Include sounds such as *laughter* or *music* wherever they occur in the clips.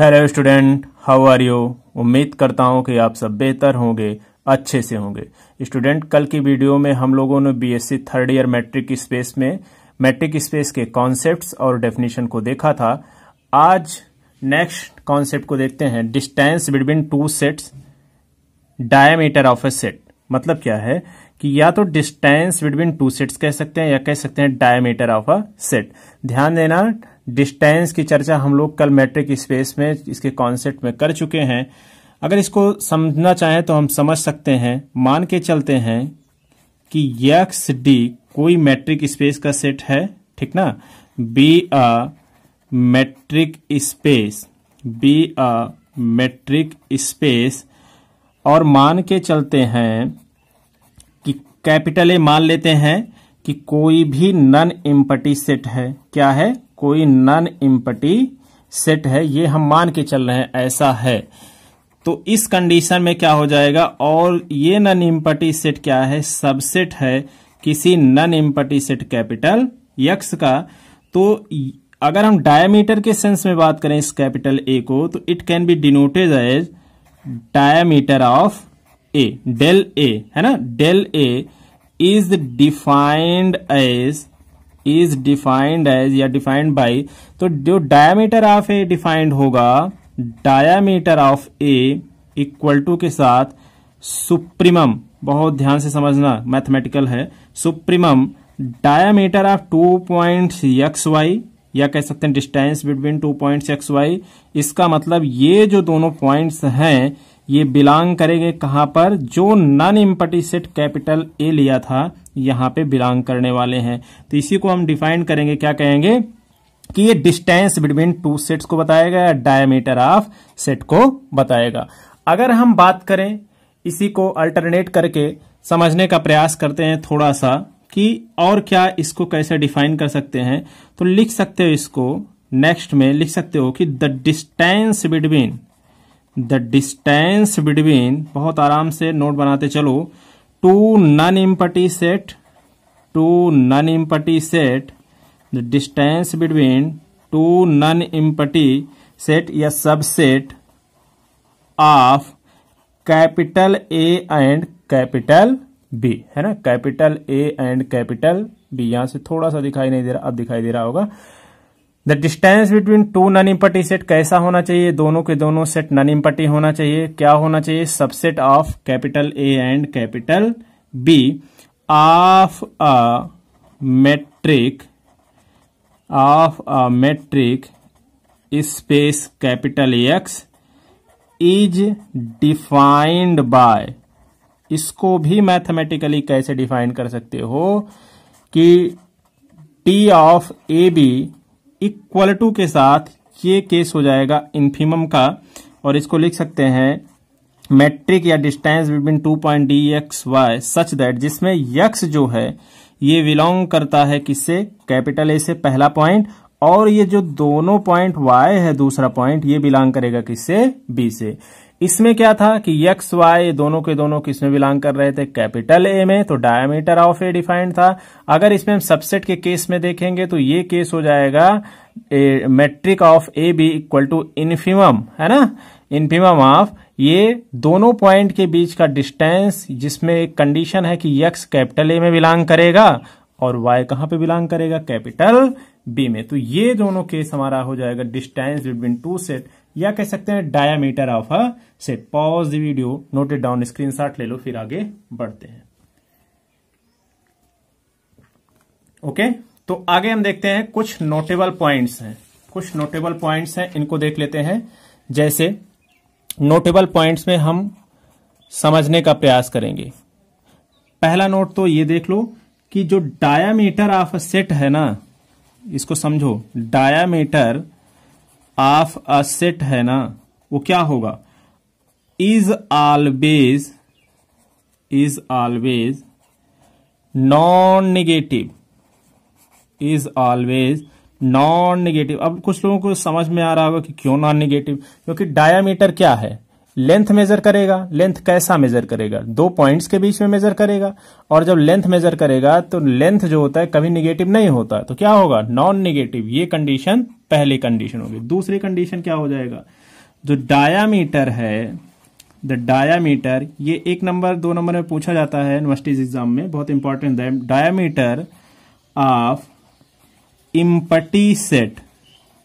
Hello student how are you उम्मीद करता हूँ कि आप सब बेहतर होंगे अच्छे से होंगे स्टूडेंट कल की वीडियो में हम लोगों ने BSc third year metric space में मैट्रिक स्पेस के कॉन्सेप्ट्स और डेफिनेशन को देखा था आज नेक्स्ट कॉन्सेप्ट को देखते हैं distance between two sets diameter of a set मतलब क्या है कि या तो डिस्टेंस बिटवीन टू सेट्स कह सकते हैं या कह सकते हैं डायमीटर ऑफ अ सेट ध्यान देना डिस्टेंस की चर्चा हम लोग कल मैट्रिक स्पेस में इसके कॉन्सेप्ट में कर चुके हैं अगर इसको समझना चाहें तो हम समझ सकते हैं मान के चलते हैं कि यक्स डी कोई मैट्रिक स्पेस का सेट है ठीक ना be a metric space be a metric space और मान के चलते हैं कि कैपिटल ए मान लेते हैं कि कोई भी नन इम्पटी सेट है क्या है कोई नॉन इम्पटी सेट है ये हम मान के चल रहे हैं ऐसा है तो इस कंडीशन में क्या हो जाएगा और ये नन इम्पटी सेट क्या है सबसेट है किसी non empty set capital X का तो अगर हम डायमीटर के सेंस में बात करें इस कैपिटल ए को तो it can be denoted as diameter of A del A है ना del A is defined as is defined as या डिफाइंड बाई तो जो डायामीटर ऑफ ए डिफाइंड होगा diameter of A equal to के साथ सुप्रीमम बहुत ध्यान से समझना मैथमेटिकल है supremum diameter of two point X Y या कह सकते हैं distance between two points X Y इसका मतलब ये जो दोनों पॉइंट्स हैं ये बिलोंग करेंगे कहाँ पर जो नॉन सेट कैपिटल ए लिया था यहाँ पे बिलोंग करने वाले हैं तो इसी को हम डिफाइन करेंगे क्या कहेंगे कि ये डिस्टेंस बिटवीन टू सेट्स को बताएगा या डायमीटर ऑफ सेट को बताएगा अगर हम बात करें इसी को अल्टरनेट करके समझने का प्रयास करते हैं थोड़ा सा कि और क्या इसको कैसे डिफाइन कर सकते हैं तो लिख सकते हो इसको नेक्स्ट में लिख सकते हो कि the distance between the distance between बहुत आराम से नोट बनाते चलो two non empty set two non empty set the distance between two non empty set या subset of capital A and capital B है ना capital A and capital B यहां से थोड़ा सा दिखाई नहीं दे रहा अब दिखाई दे रहा होगा the distance between two non empty set कैसा होना चाहिए दोनों के दोनों सेट नन इम्पटी होना चाहिए क्या होना चाहिए subset of capital A and capital B of a metric of a metric space capital X is defined by इसको भी मैथमेटिकली कैसे डिफाइन कर सकते हो कि T of A B equal to के साथ ये केस हो जाएगा इन्फीमम का और इसको लिख सकते हैं मैट्रिक या distance between two point D x Y such that जिसमें यक्स जो है ये बिलोंग करता है किससे कैपिटल ए से पहला पॉइंट और ये जो दोनों पॉइंट वाई है दूसरा पॉइंट ये बिलोंग करेगा किससे बी से इसमें क्या था कि यक्स वाई दोनों के दोनों किसमें बिलोंग कर रहे थे कैपिटल ए में तो डायमीटर ऑफ ए डिफाइंड था अगर इसमें हम सबसेट के केस में देखेंगे तो ये केस हो जाएगा metric of A B equal to infimum है ना इन्फिमम ऑफ ये दोनों पॉइंट के बीच का डिस्टेंस जिसमें एक कंडीशन है कि यक्स कैपिटल ए में बिलोंग करेगा और वाई कहां पे बिलोंग करेगा कैपिटल बी में तो ये दोनों केस हमारा हो जाएगा डिस्टेंस बिटवीन टू सेट या कह सकते हैं diameter of a set pause the video noted down screen ले लो फिर आगे बढ़ते हैं ओके okay? तो आगे हम देखते हैं कुछ नोटेबल पॉइंट्स हैं कुछ नोटेबल पॉइंट्स हैं इनको देख लेते हैं जैसे नोटेबल पॉइंट्स में हम समझने का प्रयास करेंगे पहला नोट तो ये देख लो कि जो डायामीटर ऑफ अ सेट है ना इसको समझो diameter meter of a set है ना वो क्या होगा is always is always non negative is always non negative अब कुछ लोगों को समझ में आ रहा होगा कि क्यों नॉन नेगेटिव क्योंकि डायामीटर क्या है लेंथ मेजर करेगा लेंथ कैसा मेजर करेगा दो पॉइंट्स के बीच में मेजर करेगा और जब लेंथ मेजर करेगा तो लेंथ जो होता है कभी निगेटिव नहीं होता तो क्या होगा नॉन निगेटिव ये कंडीशन पहले कंडीशन होगी दूसरी कंडीशन क्या हो जाएगा जो डायामीटर है द डायामीटर ये एक नंबर दो नंबर में पूछा जाता है यूनिवर्सिटीज एग्जाम में बहुत इंपॉर्टेंट है डायामीटर ऑफ इम्पटी सेट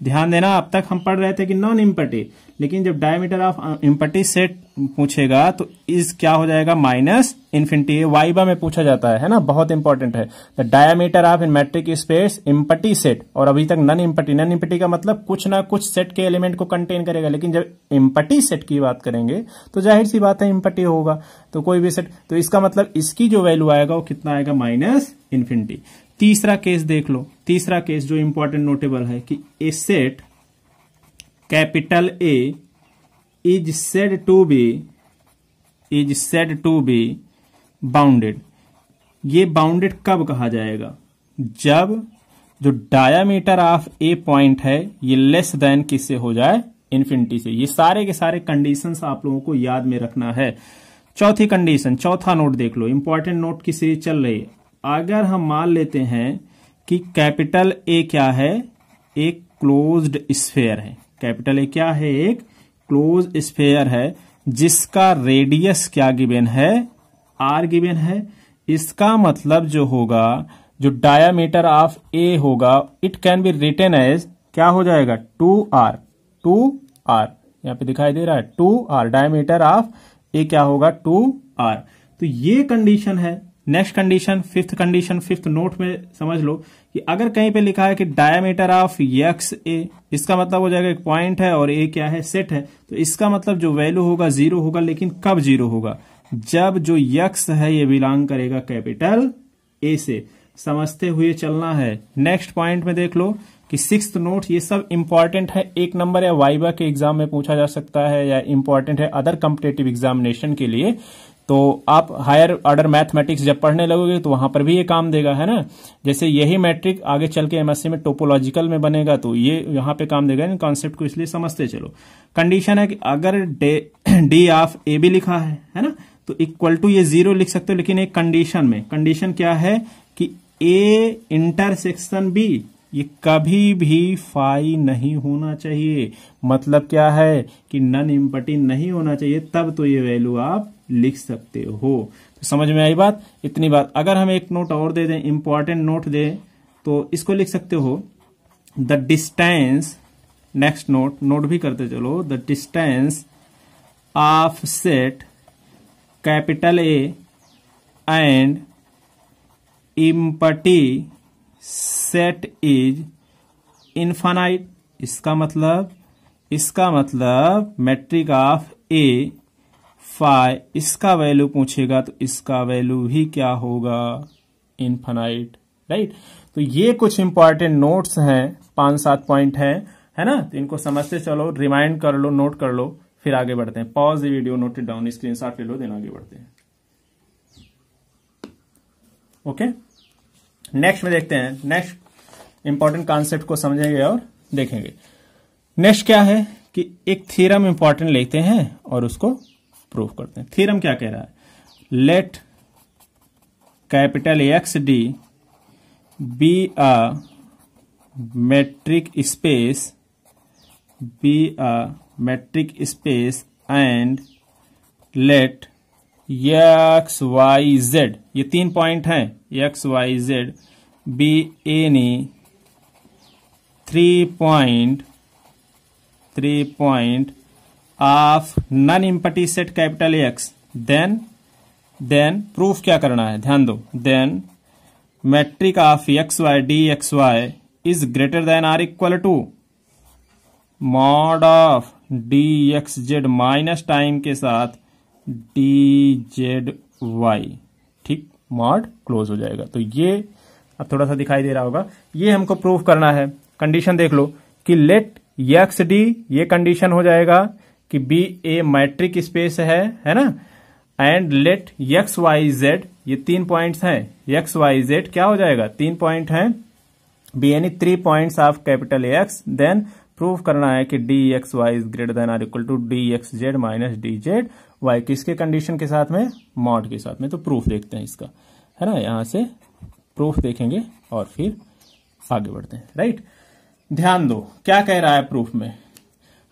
ध्यान देना अब तक हम पढ़ रहे थे कि नॉन इम्पटी लेकिन जब डायमीटर ऑफ इम्पटी सेट पूछेगा तो इस क्या हो जाएगा माइनस इन्फिनिटी वाइबा में पूछा जाता है, है ना बहुत इंपॉर्टेंट है the diameter of in metric space empty set और अभी तक नन इम्पटी नन इम्पटी का मतलब कुछ ना कुछ सेट के एलिमेंट को कंटेन करेगा लेकिन जब इम्पटी सेट की बात करेंगे तो जाहिर सी बात है इम्पटी होगा तो कोई भी सेट तो इसका मतलब इसकी जो वैल्यू आएगा वो कितना आएगा माइनस इन्फिनिटी तीसरा केस देख लो तीसरा केस जो इंपॉर्टेंट नोटेबल है कि a set capital A is said to be is said to be bounded ये बाउंडेड कब कहा जाएगा जब जो डायामीटर ऑफ ए पॉइंट है ये लेस देन किससे हो जाए इन्फिनिटी से ये सारे के सारे कंडीशंस आप लोगों को याद में रखना है चौथी कंडीशन चौथा नोट देख लो इंपॉर्टेंट नोट की सीरीज चल रही है अगर हम मान लेते हैं कि कैपिटल ए क्या है एक क्लोज्ड स्फेयर है कैपिटल ए क्या है एक क्लोज स्फेयर है जिसका रेडियस क्या गिवेन है आर गिवेन है इसका मतलब जो होगा जो डायामीटर ऑफ ए होगा it can be written as क्या हो जाएगा टू आर टू आर यहां पे दिखाई दे रहा है two R diameter of A क्या होगा टू आर तो ये कंडीशन है next condition fifth condition fifth note में समझ लो कि अगर कहीं पे लिखा है कि डायमीटर ऑफ यक्स ए इसका मतलब हो जाएगा एक पॉइंट है और ए क्या है सेट है तो इसका मतलब जो वैल्यू होगा जीरो होगा लेकिन कब जीरो होगा जब जो यक्स है ये बिलोंग करेगा कैपिटल ए से समझते हुए चलना है नेक्स्ट पॉइंट में देख लो कि सिक्स नोट ये सब इंपॉर्टेंट है एक नंबर या वाइबा के एग्जाम में पूछा जा सकता है या इंपॉर्टेंट है अदर कम्पिटेटिव एग्जामिनेशन के लिए तो आप हायर ऑर्डर मैथमेटिक्स जब पढ़ने लगोगे तो वहां पर भी ये काम देगा है ना जैसे यही मैट्रिक आगे चल के एमएससी में टोपोलॉजिकल में बनेगा तो ये यहाँ पे काम देगा इन कॉन्सेप्ट को इसलिए समझते चलो कंडीशन है कि अगर डी ऑफ ए भी लिखा है है ना तो इक्वल टू ये जीरो लिख सकते हो लेकिन एक कंडीशन में कंडीशन क्या है कि ए इंटरसेक्शन बी ये कभी भी फाई नहीं होना चाहिए मतलब क्या है कि नन इम्पटी नहीं होना चाहिए तब तो ये वैल्यू आप लिख सकते हो तो समझ में आई बात इतनी बात अगर हम एक नोट और दे दें इंपॉर्टेंट नोट दे तो इसको लिख सकते हो the distance next note note भी करते चलो the distance of set capital A and empty set is infinite इसका मतलब इसका मतलब मैट्रिक ऑफ ए फाइ इसका वैल्यू पूछेगा तो इसका वैल्यू भी क्या होगा इनफाइट राइट तो ये कुछ इंपॉर्टेंट नोट्स हैं पांच सात पॉइंट हैं है ना तो इनको समझते चलो रिमाइंड कर लो नोट कर लो फिर आगे बढ़ते हैं pause video note down screen shot ले लो देन आगे बढ़ते हैं ओके नेक्स्ट में देखते हैं नेक्स्ट इंपॉर्टेंट कॉन्सेप्ट को समझेंगे और देखेंगे नेक्स्ट क्या है कि एक थीरम इंपॉर्टेंट लेते हैं और उसको प्रूफ करते हैं थ्योरम क्या कह रहा है let capital X D be a metric space be a metric space and let X Y Z ये तीन पॉइंट हैं X Y Z be any three point three point of non empty set capital X then then proof क्या करना है ध्यान दो then metric of X Y D x Y is greater than or equal to mod of D X Z minus time के साथ D Z Y ठीक mod close हो जाएगा तो ये अब थोड़ा सा दिखाई दे रहा होगा ये हमको प्रूफ करना है कंडीशन देख लो कि लेट एक्स डी ये कंडीशन हो जाएगा कि बी ए मैट्रिक स्पेस है है ना and let X Y Z ये तीन पॉइंट्स हैं यक्स वाई जेड क्या हो जाएगा तीन पॉइंट हैं बी यानी three points of capital X then prove करना है कि D x Y is greater than or equal to D X Z minus D Z Y किसके कंडीशन के साथ में मॉड के साथ में तो प्रूफ देखते हैं इसका है ना यहां से प्रूफ देखेंगे और फिर आगे बढ़ते हैं राइट ध्यान दो क्या कह रहा है प्रूफ में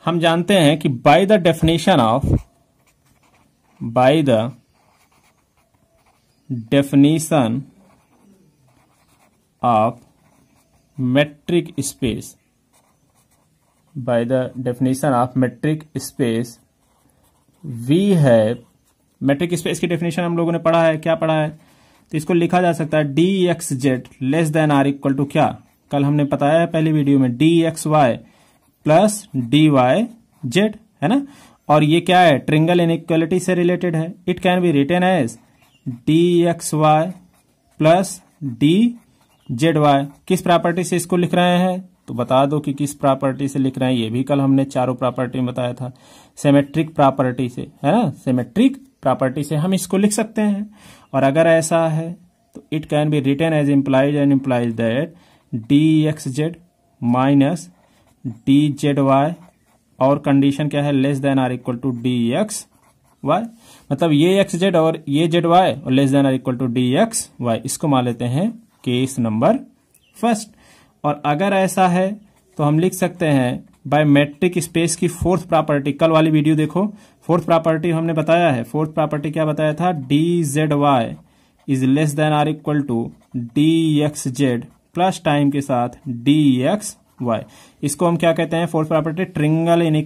हम जानते हैं कि by the definition of by the definition of metric space by the definition of metric space we है मेट्रिक स्पेस की डेफिनेशन हम लोगों ने पढ़ा है क्या पढ़ा है तो इसको लिखा जा सकता है D X Z less than or equal to क्या कल हमने बताया है पहली वीडियो में D x Y plus D Y Z है ना और ये क्या है ट्रिंगल इन से रिलेटेड है it can be written as D x Y plus D Z Y किस प्रॉपर्टी से इसको लिख रहे हैं तो बता दो कि किस प्रॉपर्टी से लिख रहे हैं ये भी कल हमने चारों प्रॉपर्टी में बताया था सेमेट्रिक प्रॉपर्टी से है ना सेमेट्रिक प्रॉपर्टी से हम इसको लिख सकते हैं और अगर ऐसा है तो it can be return as implies and implies that D X Z minus D Z Y और कंडीशन क्या है less than or equal to D x Y मतलब ये एक्स जेड और ये जेड वाई और less than or equal to D x Y इसको मान लेते हैं केस नंबर फर्स्ट और अगर ऐसा है तो हम लिख सकते हैं बायोमेट्रिक स्पेस की फोर्थ प्रॉपर्टी कल वाली वीडियो देखो फोर्थ प्रॉपर्टी हमने बताया है फोर्थ प्रॉपर्टी क्या बताया था D Z Y is less than or equal to D X Z plus time के साथ डी एक्स वाई इसको हम क्या कहते हैं फोर्थ प्रॉपर्टी ट्रिंगल इन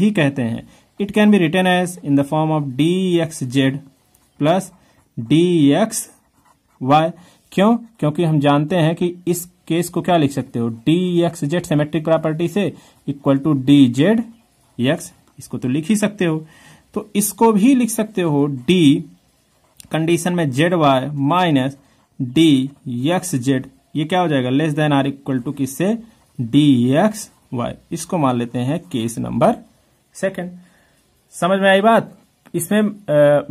भी कहते हैं it can be return as in the form of D X Z plus D x Y क्यों क्योंकि हम जानते हैं कि इस केस को क्या लिख सकते हो D X Z symmetric property से equal to D Z X इसको तो लिख ही सकते हो तो इसको भी लिख सकते हो डी कंडीशन में Z Y minus D X Z ये क्या हो जाएगा less than or equal to किससे डी एक्स वाई इसको मान लेते हैं केस नंबर सेकंड समझ में आई बात इसमें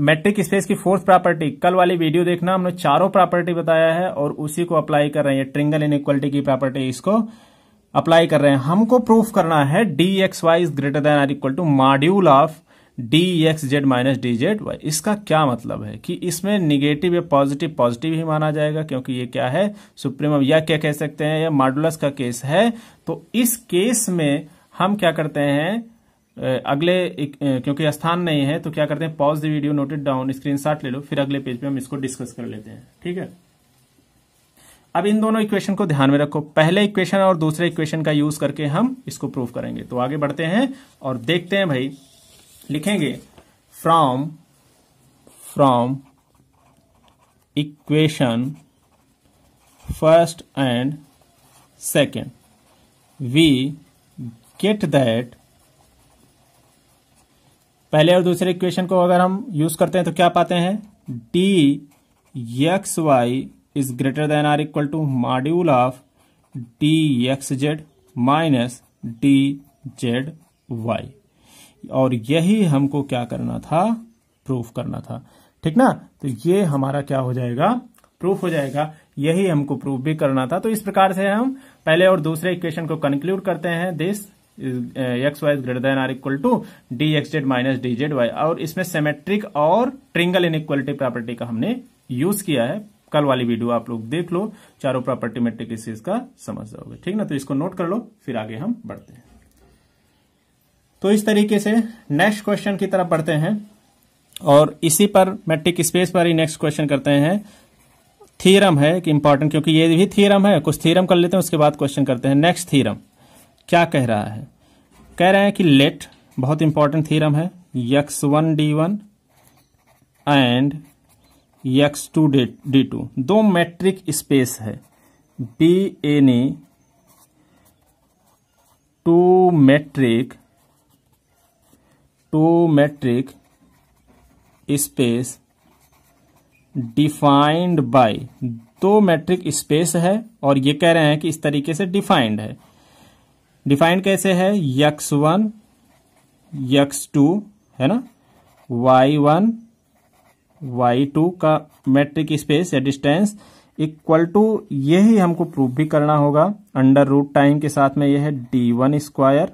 मैट्रिक स्पेस की फोर्थ प्रॉपर्टी कल वाली वीडियो देखना हमने चारों प्रॉपर्टी बताया है और उसी को अप्लाई कर रहे हैं ट्रिंगल इन की प्रॉपर्टी इसको अप्लाई कर रहे हैं हमको प्रूफ करना है D x Y is greater than or equal to module of D X Z minus D Z Y इसका क्या मतलब है कि इसमें निगेटिव या पॉजिटिव पॉजिटिव ही माना जाएगा क्योंकि ये क्या है सुप्रीम या क्या कह सकते हैं या मॉडुलस का केस है तो इस केस में हम क्या करते हैं अगले एक, क्योंकि स्थान नहीं है तो क्या करते हैं pause the video noted down screenshot ले लो फिर अगले पेज पे हम इसको डिस्कस कर लेते हैं ठीक है अब इन दोनों इक्वेशन को ध्यान में रखो पहले इक्वेशन और दूसरे इक्वेशन का यूज करके हम इसको प्रूव करेंगे तो आगे बढ़ते हैं और देखते हैं भाई लिखेंगे from from equation first and second we get that पहले और दूसरे इक्वेशन को अगर हम यूज करते हैं तो क्या पाते हैं D x Y is greater than or equal to module of D X Z minus D Z Y और यही हमको क्या करना था प्रूफ करना था ठीक ना तो ये हमारा क्या हो जाएगा प्रूफ हो जाएगा यही हमको प्रूफ भी करना था तो इस प्रकार से हम पहले और दूसरे इक्वेशन को कंक्लूड करते हैं this X Y greater than or equal to D X Z minus D Z Y और इसमें सेमेट्रिक और ट्रिंगल इक्वलिटी प्रॉपर्टी का हमने यूज किया है कल वाली वीडियो आप लोग देख लो चारों प्रॉपर्टी मेट्रिक इसका समझ जाओगे ठीक ना तो इसको नोट कर लो फिर आगे हम बढ़ते हैं तो इस तरीके से नेक्स्ट क्वेश्चन की तरफ बढ़ते हैं और इसी पर मैट्रिक स्पेस पर ही नेक्स्ट क्वेश्चन करते हैं थीरम है कि इंपॉर्टेंट क्योंकि ये भी थीरम है कुछ थीरम कर लेते हैं उसके बाद क्वेश्चन करते हैं नेक्स्ट थीरम क्या कह रहा है कह रहे हैं कि लेट बहुत इंपॉर्टेंट थीरम है X one D one and X two D two दो मैट्रिक स्पेस है be any two metric two metric space defined by दो मैट्रिक स्पेस है और ये कह रहे हैं कि इस तरीके से डिफाइंड है डिफाइंड कैसे है यक्स वन यक्स टू है ना वाई वन वाई टू का मैट्रिक स्पेस या डिस्टेंस इक्वल टू यही हमको प्रूव भी करना होगा अंडर रूट टाइम के साथ में यह है डी वन स्क्वायर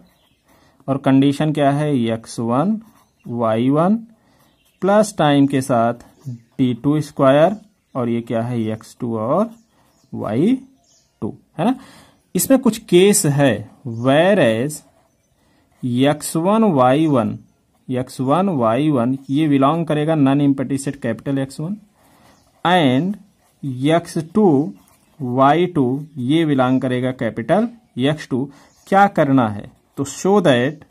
और कंडीशन क्या है X one Y one plus time के साथ टी टू स्क्वायर और ये क्या है एक्स टू और वाई टू है ना इसमें कुछ केस है where as X one Y one x one Y one ये बिलोंग करेगा non empty set capital X one and X two Y two ये बिलोंग करेगा कैपिटल यक्स टू क्या करना है तो show that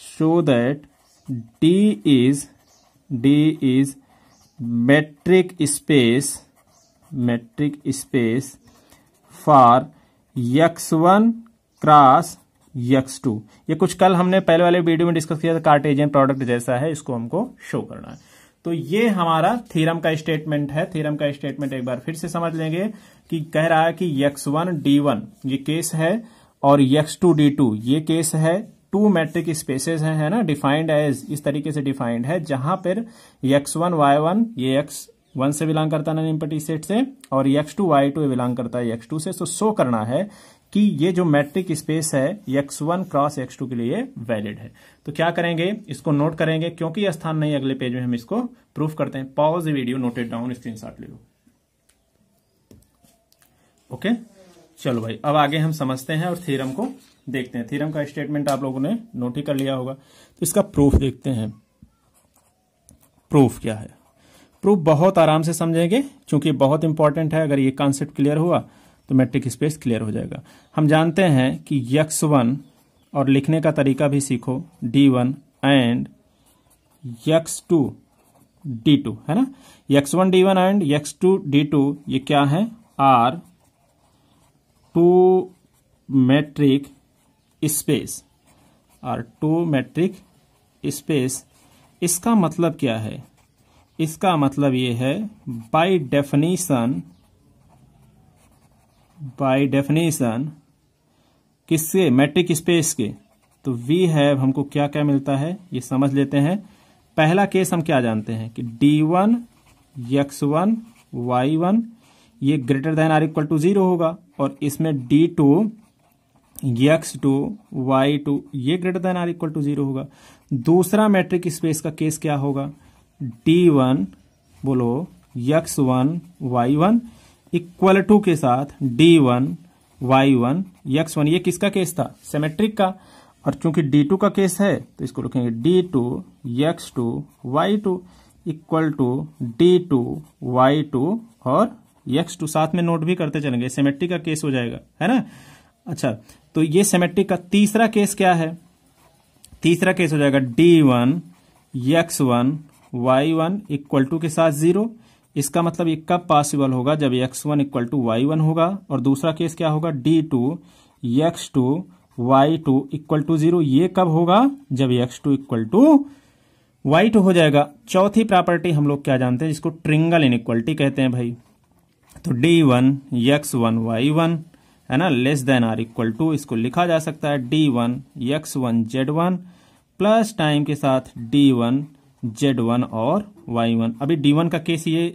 show that D is D is space metric space for X one cross x two ये कुछ कल हमने पहले वाले वीडियो में डिस्कस किया था कार्टेजियन प्रोडक्ट जैसा है इसको हमको शो करना है तो ये हमारा थ्योरम का स्टेटमेंट है थ्योरम का स्टेटमेंट एक बार फिर से समझ लेंगे कि कह रहा है कि यक्स वन डी वन ये केस है और यक्स टू डी टू ये केस है टू मैट्रिक स्पेसेस है, है ना डिफाइंड एज इस तरीके से डिफाइंड है जहां पर यक्स वन वाई वन ये यक्स वन से बिलोंग करता है ना सेट से और X two Y two belong करता है यक्स टू से सो so, शो करना है कि ये जो मैट्रिक स्पेस है X one cross x two के लिए वैलिड है तो क्या करेंगे इसको नोट करेंगे क्योंकि स्थान नहीं अगले पेज में हम इसको प्रूफ करते हैं pause video noted down screen ले लो ओके okay? चलो भाई अब आगे हम समझते हैं और थ्योरम को देखते हैं थ्योरम का स्टेटमेंट आप लोगों ने नोट ही कर लिया होगा तो इसका प्रूफ देखते हैं प्रूफ क्या है प्रूफ बहुत आराम से समझेंगे क्योंकि बहुत इंपॉर्टेंट है अगर ये कॉन्सेप्ट क्लियर हुआ तो मैट्रिक स्पेस क्लियर हो जाएगा हम जानते हैं कि यक्स वन और लिखने का तरीका भी सीखो D one and X two D two है ना X one D one and X two D two ये क्या है आर टू मैट्रिक स्पेस और टू मैट्रिक स्पेस इसका मतलब क्या है इसका मतलब ये है बाय डेफिनेशन बाय डेफिनेशन किसके मैट्रिक स्पेस के तो वी हैव हमको क्या क्या मिलता है ये समझ लेते हैं पहला केस हम क्या जानते हैं कि D one x one Y one ये greater than or equal to zero होगा और इसमें D two X two Y two ये greater than or equal to zero होगा दूसरा मैट्रिक स्पेस का केस क्या होगा डी वन बोलो X one Y one equal to के साथ D one Y one x one ये किसका केस था सेमेट्रिक का और चूंकि डी टू का केस है तो इसको लिखेंगे D two X two Y two equal to D two Y two और यक्स टू साथ में नोट भी करते चलेंगे सेमेट्रिक का केस हो जाएगा है ना अच्छा तो ये सेमेट्रिक का तीसरा केस क्या है तीसरा केस हो जाएगा D one x one Y one equal to के साथ जीरो इसका मतलब ये कब पॉसिबल होगा जब X one equal to Y one होगा और दूसरा केस क्या होगा D two X two Y two equal to zero ये कब होगा जब X two equal to Y two हो जाएगा चौथी प्रॉपर्टी हम लोग क्या जानते हैं जिसको ट्रिंगल इनक्वलिटी कहते हैं भाई तो D one x one Y one है ना less than or equal to इसको लिखा जा सकता है D one x one Z one plus time के साथ डी वन जेड वन और वाई वन अभी डी वन का केस ये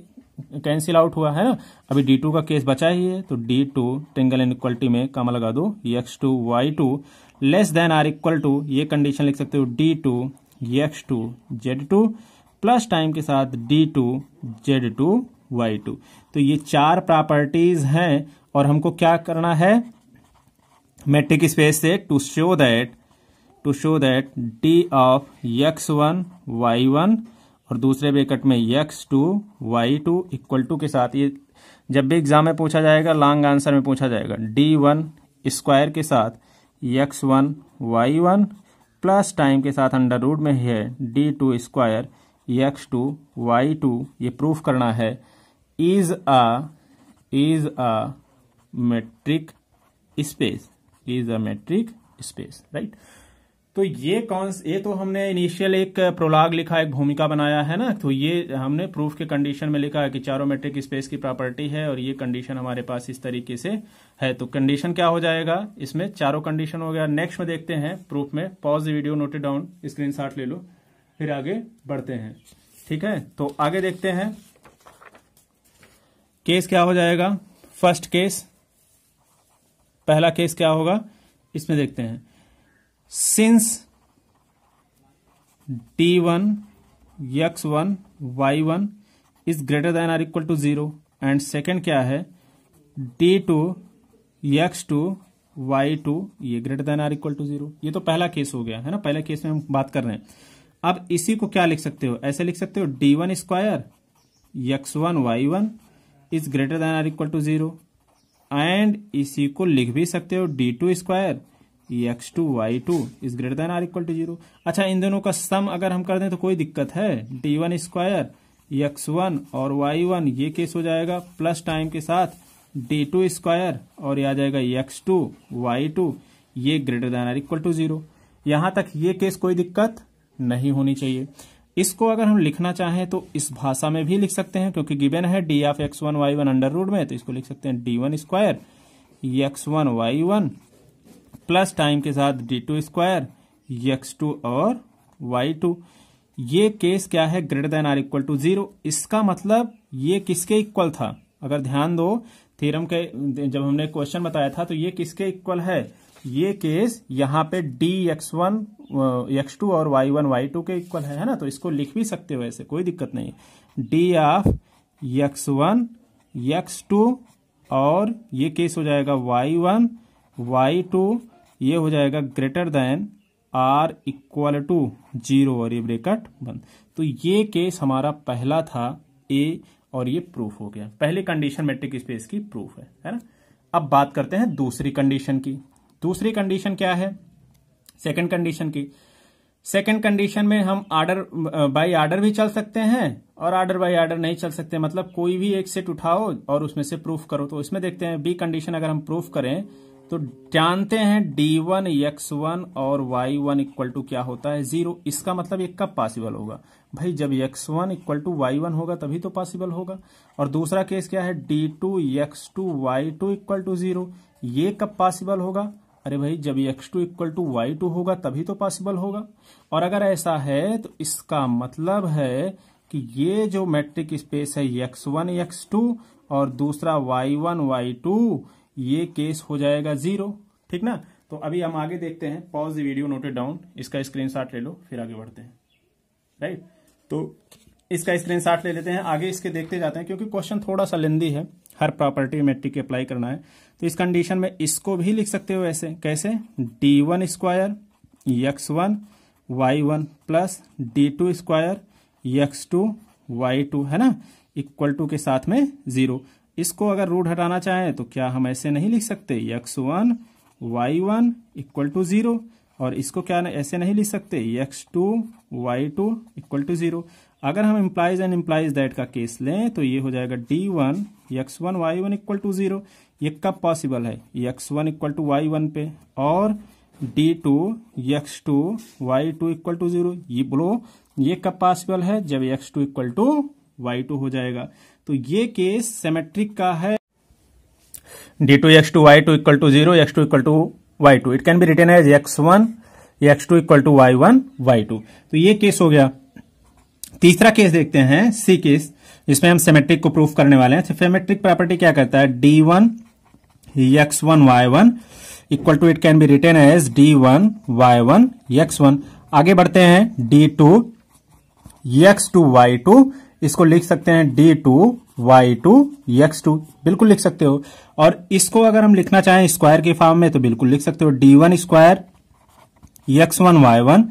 कैंसिल आउट हुआ है ना अभी डी टू का केस बचा ही है तो D two triangle inequality में कामा लगा दो X two Y two less than or equal to ये कंडीशन लिख सकते हो D two X two Z two plus time के साथ D two Z two Y two तो ये चार प्रॉपर्टीज हैं और हमको क्या करना है मैट्रिक स्पेस से to show that to show that D of x1 one Y one और दूसरे ब्रेकेट में x2 two Y two equal to के साथ ये जब भी एग्जाम में पूछा जाएगा लॉन्ग आंसर में पूछा जाएगा डी वन स्क्वायर के साथ x1 y1 Y one plus time के साथ अंडर रूट में है D two square x2 y2 Y two ये प्रूफ करना है is a is a metric space is a metric space right तो ये कौन ये तो हमने इनिशियल एक प्रोलाग लिखा एक भूमिका बनाया है ना तो ये हमने प्रूफ के कंडीशन में लिखा है कि चारों मेट्रिक स्पेस की प्रॉपर्टी है और ये कंडीशन हमारे पास इस तरीके से है तो कंडीशन क्या हो जाएगा इसमें चारों कंडीशन हो गया नेक्स्ट में देखते हैं प्रूफ में pause video noted down screen ले लो फिर आगे बढ़ते हैं ठीक है तो आगे देखते हैं केस क्या हो जाएगा फर्स्ट केस पहला केस क्या होगा इसमें देखते हैं since D one x one Y one is greater than or equal to zero and second क्या है D two X two Y two ये greater than or equal to zero ये तो पहला केस हो गया है ना पहले केस में हम बात कर रहे हैं अब इसी को क्या लिख सकते हो ऐसे लिख सकते हो D one square x one Y one is greater than or equal to zero and इसी को लिख भी सकते हो D two square x two Y two is greater than or equal to zero अच्छा इन दोनों का सम अगर हम कर दें तो कोई दिक्कत है D one square x one और वाई वन ये केस हो जाएगा प्लस टाइम के साथ डी टू स्क्वायर और ये आ जाएगा एक्स टू वाई टू ये greater than or equal to zero यहां तक ये केस कोई दिक्कत नहीं होनी चाहिए इसको अगर हम लिखना चाहें तो इस भाषा में भी लिख सकते हैं क्योंकि गिवन है D of X one Y one under root में तो इसको लिख सकते हैं D one square x one Y one plus time के साथ D two square x two और वाई टू ये केस क्या है greater than or equal to zero इसका मतलब ये किसके इक्वल था अगर ध्यान दो थ्योरम के जब हमने क्वेश्चन बताया था तो ये किसके इक्वल है ये केस यहां पे D X one X two और वाई वन वाई टू के इक्वल है, है ना तो इसको लिख भी सकते हो ऐसे कोई दिक्कत नहीं D of X one X two और ये केस हो जाएगा वाई वन वाई टू ये हो जाएगा greater than or equal to zero और ये ब्रेकट बंद तो ये केस हमारा पहला था ए और ये प्रूफ हो गया पहली कंडीशन मेट्रिक स्पेस की प्रूफ है है ना अब बात करते हैं दूसरी कंडीशन की दूसरी कंडीशन क्या है सेकंड कंडीशन की सेकंड कंडीशन में हम आर्डर बाय आर्डर भी चल सकते हैं और आर्डर बाय आर्डर नहीं चल सकते मतलब कोई भी एक सेट उठाओ और उसमें से प्रूफ करो तो इसमें देखते हैं बी कंडीशन अगर हम प्रूफ करें तो जानते हैं डी वन एक्स वन और वाई वन इक्वल टू क्या होता है जीरो इसका मतलब ये कब पॉसिबल होगा भाई जब X one equal to Y one होगा तभी तो पॉसिबल होगा और दूसरा केस क्या है D two x two Y two equal to zero ये कब पॉसिबल होगा अरे भाई जब X two equal to Y two होगा तभी तो पॉसिबल होगा और अगर ऐसा है तो इसका मतलब है कि ये जो मैट्रिक स्पेस है एक्स वन एक्स टू और दूसरा वाई वन वाई टू ये केस हो जाएगा जीरो ठीक ना तो अभी हम आगे देखते हैं पॉज वीडियो नोटेड डाउन इसका स्क्रीन ले लो फिर आगे बढ़ते हैं राइट तो इसका स्क्रीन ले लेते हैं आगे इसके देखते जाते हैं क्योंकि क्वेश्चन थोड़ा सा लेंदी है हर प्रॉपर्टी मेट्रिक अप्लाई करना है तो इस कंडीशन में इसको भी लिख सकते हो ऐसे कैसे D one square x one Y one plus D two square x two Y two है ना इक्वल टू के साथ में जीरो इसको अगर रूट हटाना चाहें तो क्या हम ऐसे नहीं लिख सकते X one Y one equal to zero और इसको क्या ऐसे नहीं लिख सकते X two Y two equal to zero अगर हम इम्प्लाइज एंड इम्प्लाइज दैट का केस लें तो ये हो जाएगा D one x one Y one equal to zero ये कब पॉसिबल है X one equal to Y one पे और D two X two Y two equal to zero ये बोलो ये कब पॉसिबल है जब X two equal to Y two हो जाएगा तो ये केस सेमेट्रिक का है D two x two Y two equal to zero X two equal to Y two it can be written as X one X two equal to Y one Y two तो ये case हो गया तीसरा case देखते हैं सी case इसमें हम symmetric को प्रूफ करने वाले हैं सेमेट्रिक तो प्रॉपर्टी क्या करता है D one x one Y one equal to it can be written as D one Y one x one आगे बढ़ते हैं D two X two Y two इसको लिख सकते हैं D two Y two X two बिल्कुल लिख सकते हो और इसको अगर हम लिखना चाहें स्क्वायर के फॉर्म में तो बिल्कुल लिख सकते हो D one square x one Y one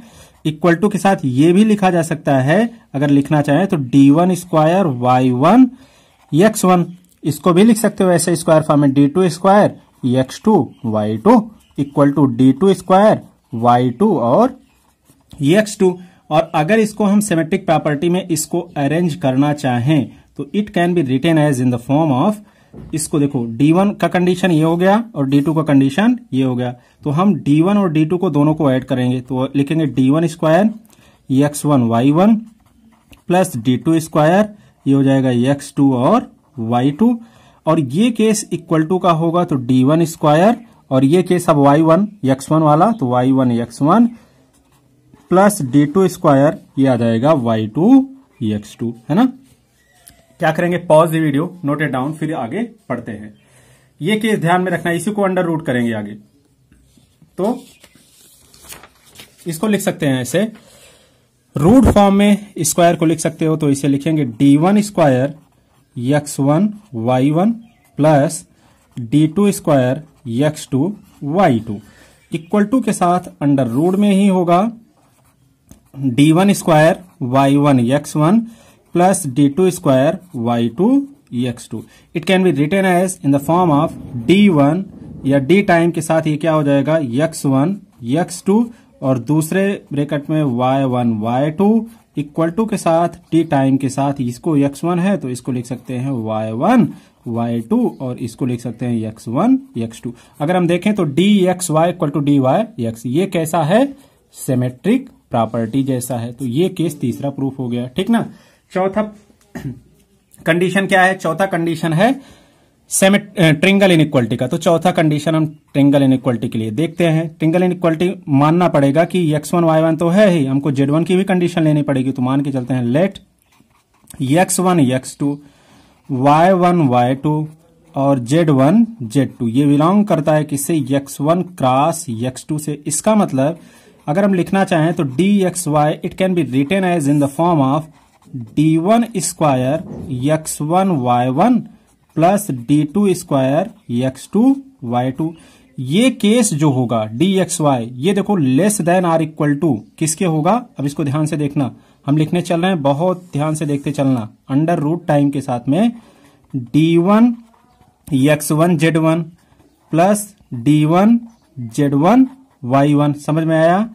equal to के साथ ये भी लिखा जा सकता है अगर लिखना चाहें तो D one square y one x one इसको भी लिख सकते हो ऐसे स्क्वायर फॉर्म में d two square x two Y two equal to D two square y two और एक्स टू और अगर इसको हम सिमेट्रिक प्रॉपर्टी में इसको अरेंज करना चाहें तो it can be written as in the form of इसको देखो D1 का कंडीशन ये हो गया और D2 का कंडीशन ये हो गया तो हम D1 और D2 को दोनों को ऐड करेंगे तो लिखेंगे D1 one square x one Y one plus D two square ये हो जाएगा एक्स टू और वाई टू और ये केस इक्वल टू का होगा तो डी वन स्क्वायर और ये केस अब वाई वन एक्स वन वाला तो y one x one plus D two square ये आ जाएगा वाई टू एक्स टू है ना क्या करेंगे pause the video note it down फिर आगे पढ़ते हैं ये केस ध्यान में रखना इसी को अंडर रूट करेंगे आगे तो इसको लिख सकते हैं ऐसे रूट फॉर्म में स्क्वायर को लिख सकते हो तो इसे लिखेंगे d one square x one Y one plus D two square x two Y two equal to के साथ अंडर रूट में ही होगा D one square y one x one plus d2 square y2 x2 it can be written as in the form of d1 या d time के साथ ये क्या हो जाएगा x1 x2 और दूसरे ब्रेकेट में y1 y2 इक्वल टू के साथ t टाइम के साथ इसको x1 है तो इसको लिख सकते हैं y1 y2 और इसको लिख सकते हैं x1 x2 अगर हम देखें तो d x y equal to y x ये कैसा है सेमेट्रिक प्रॉपर्टी जैसा है तो ये केस तीसरा प्रूफ हो गया ठीक ना चौथा कंडीशन क्या है चौथा कंडीशन है सेमी ट्रिंगल इनक्वालिटी का तो चौथा कंडीशन हम ट्रिंगल इनक्वालिटी के लिए देखते हैं ट्रिंगल इनक्वालिटी मानना पड़ेगा कि एक्स वन वाई वन तो है ही हमको जेड वन की भी कंडीशन लेनी पड़ेगी तो मान के चलते हैं let x one x two Y one Y two और जेड वन जेड टू ये बिलोंग करता है किससे x one cross x two से इसका मतलब अगर हम लिखना चाहें तो d x y it can be written as in the form of d one square x one Y one plus D two square x two Y two ये case जो होगा डी एक्स वाई ये देखो less than or equal to किसके होगा अब इसको ध्यान से देखना हम लिखने चल रहे हैं बहुत ध्यान से देखते चलना अंडर रूट टाइम के साथ में d one x one Z one plus d one Z one Y one समझ में आया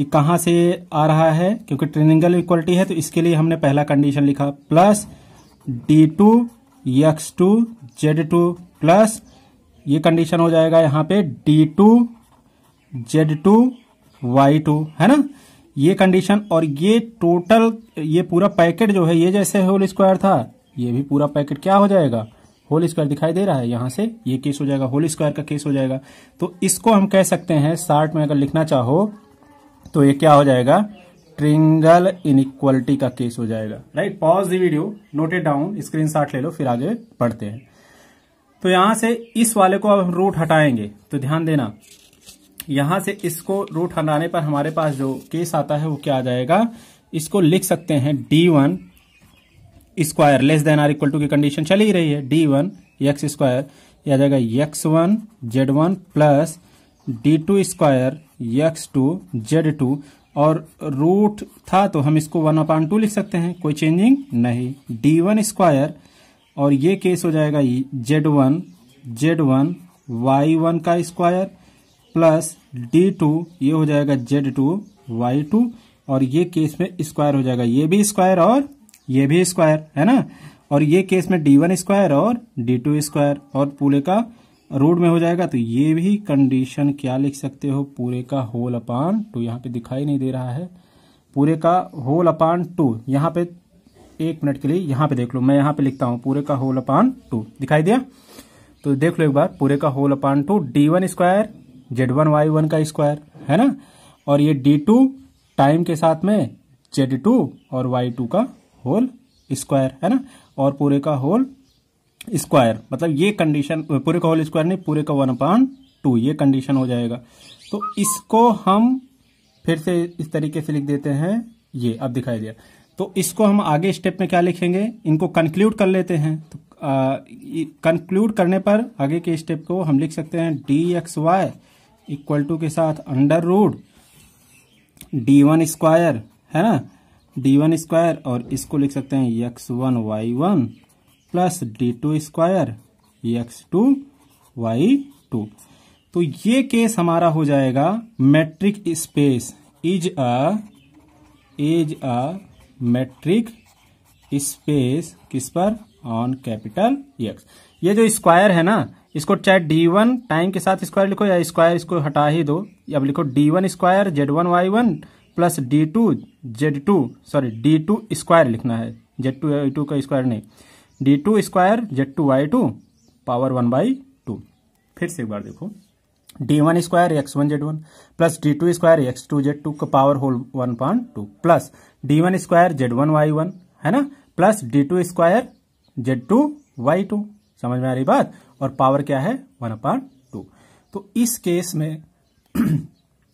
कि कहाँ से आ रहा है क्योंकि ट्रेनिंगल इक्वलिटी है तो इसके लिए हमने पहला कंडीशन लिखा plus D two x two Z two plus ये कंडीशन हो जाएगा यहाँ पे d two Z two Y two है ना ये कंडीशन और ये टोटल ये पूरा पैकेट जो है ये जैसे होल स्क्वायर था ये भी पूरा पैकेट क्या हो जाएगा होल स्क्वायर दिखाई दे रहा है यहां से ये केस हो जाएगा होल स्क्वायर का केस हो जाएगा तो इसको हम कह सकते हैं शार्ट में अगर लिखना चाहो तो ये क्या हो जाएगा ट्रिंगल इनइक्वालिटी का केस हो जाएगा right pause the video noted down screen ले लो फिर आगे पढ़ते हैं तो यहां से इस वाले को अब हम रूट हटाएंगे तो ध्यान देना यहां से इसको रूट हटाने पर हमारे पास जो केस आता है वो क्या आ जाएगा इसको लिख सकते हैं D one square less than or equal to की कंडीशन चली ही रही है डी वन एक्स स्क्वायर यह आ जाएगा x one Z one plus D two square x two Z two और रूट था तो हम इसको वन अपान टू लिख सकते हैं कोई चेंजिंग नहीं डी वन स्क्वायर और ये केस हो जाएगा z one Z one Y one का स्क्वायर प्लस डी टू ये हो जाएगा जेड टू वाई टू और ये केस में स्क्वायर हो जाएगा ये भी स्क्वायर और ये भी स्क्वायर है ना और ये केस में डी वन स्क्वायर और डी टू स्क्वायर और पूरे का रूट में हो जाएगा तो ये भी कंडीशन क्या लिख सकते हो पूरे का होल अपान टू यहाँ पे दिखाई नहीं दे रहा है पूरे का होल अपान टू यहाँ पे एक मिनट के लिए यहाँ पे देख लो मैं यहाँ पे लिखता हूँ पूरे का होल अपान टू दिखाई दिया तो देख लो एक बार पूरे का whole upon two d one square z one Y one का स्क्वायर है ना और ये डी टू टाइम के साथ में जेड टू और वाई टू का होल स्क्वायर है ना और पूरे का होल स्क्वायर मतलब ये कंडीशन पूरे का होल स्क्वायर नहीं पूरे का वन अपॉन टू ये कंडीशन हो जाएगा तो इसको हम फिर से इस तरीके से लिख देते हैं ये अब दिखाई दिया तो इसको हम आगे स्टेप में क्या लिखेंगे इनको कंक्लूड कर लेते हैं तो कंक्लूड करने पर आगे के स्टेप को हम लिख सकते हैं D x y equal to के साथ under root d one square है ना डी वन स्क्वायर और इसको लिख सकते हैं x one Y one plus D two square x two Y two तो ये केस हमारा हो जाएगा metric space is a is a metric space किस पर ऑन कैपिटल एक्स ये जो स्क्वायर है ना इसको चाहे डी वन टाइम के साथ स्क्वायर लिखो या स्क्वायर इसको हटा ही दो अब लिखो d one square z one Y one plus D two Z two sorry d two square लिखना है जेड टू टू का स्क्वायर नहीं d two square z two Y two power one by two फिर से एक बार देखो d one square x one Z one plus D two square x two Z two का power whole one point two plus d one square z one Y one है ना plus D two square z two Y two समझ में आ रही बात और power क्या है वन पॉइंट टू तो इस केस में *clears throat*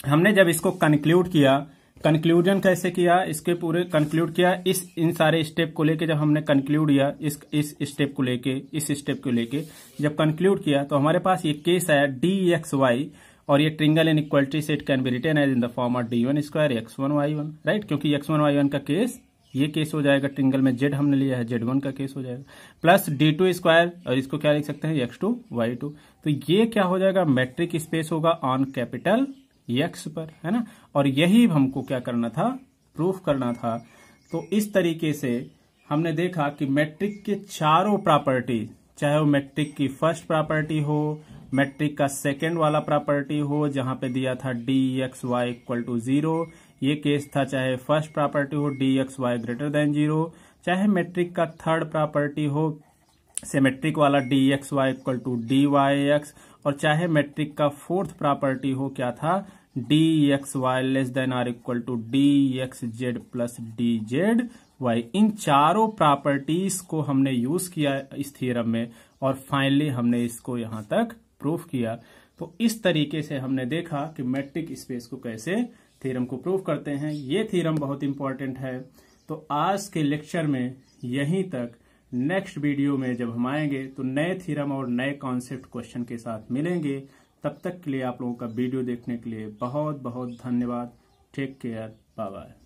हमने जब इसको कंक्लूड किया कंक्लूजन कैसे किया इसके पूरे कंक्लूड किया इस इन सारे स्टेप को लेके जब हमने कंक्लूड किया इस इस स्टेप को लेके इस स्टेप को लेके जब कंक्लूड किया तो हमारे पास ये केस आया डी एक्स वाई और ये triangle inequality set can be return as in the form of d one square x one Y one right क्योंकि एक्स वन वाई वन का केस ये केस हो जाएगा ट्रिंगल में Z हमने लिया है जेड वन का केस हो जाएगा प्लस डी टू स्क्वायर और इसको क्या लिख सकते हैं एक्स टू वाई टू तो ये क्या हो जाएगा मैट्रिक स्पेस होगा ऑन कैपिटल यक्स पर है ना और यही हमको क्या करना था प्रूफ करना था तो इस तरीके से हमने देखा कि मैट्रिक के चारों प्रॉपर्टी चाहे वो मैट्रिक की फर्स्ट प्रॉपर्टी हो मैट्रिक का सेकंड वाला प्रॉपर्टी हो जहां पे दिया था d x y equal to zero ये केस था चाहे फर्स्ट प्रॉपर्टी हो D x Y greater than zero चाहे मैट्रिक का थर्ड प्रॉपर्टी हो सेमेट्रिक वाला d x y equal to d y x और चाहे मैट्रिक का फोर्थ प्रॉपर्टी हो क्या था d x y less than or equal to D X Z plus D Z y इन चारों प्रॉपर्टीज को हमने यूज किया इस थ्योरम में और फाइनली हमने इसको यहां तक प्रूफ किया तो इस तरीके से हमने देखा कि मैट्रिक स्पेस को कैसे थ्योरम को प्रूफ करते हैं ये थ्योरम बहुत इंपॉर्टेंट है तो आज के लेक्चर में यहीं तक नेक्स्ट वीडियो में जब हम आएंगे तो नए थीरम और नए कॉन्सेप्ट क्वेश्चन के साथ मिलेंगे तब तक के लिए आप लोगों का वीडियो देखने के लिए बहुत बहुत धन्यवाद टेक केयर बाय बाय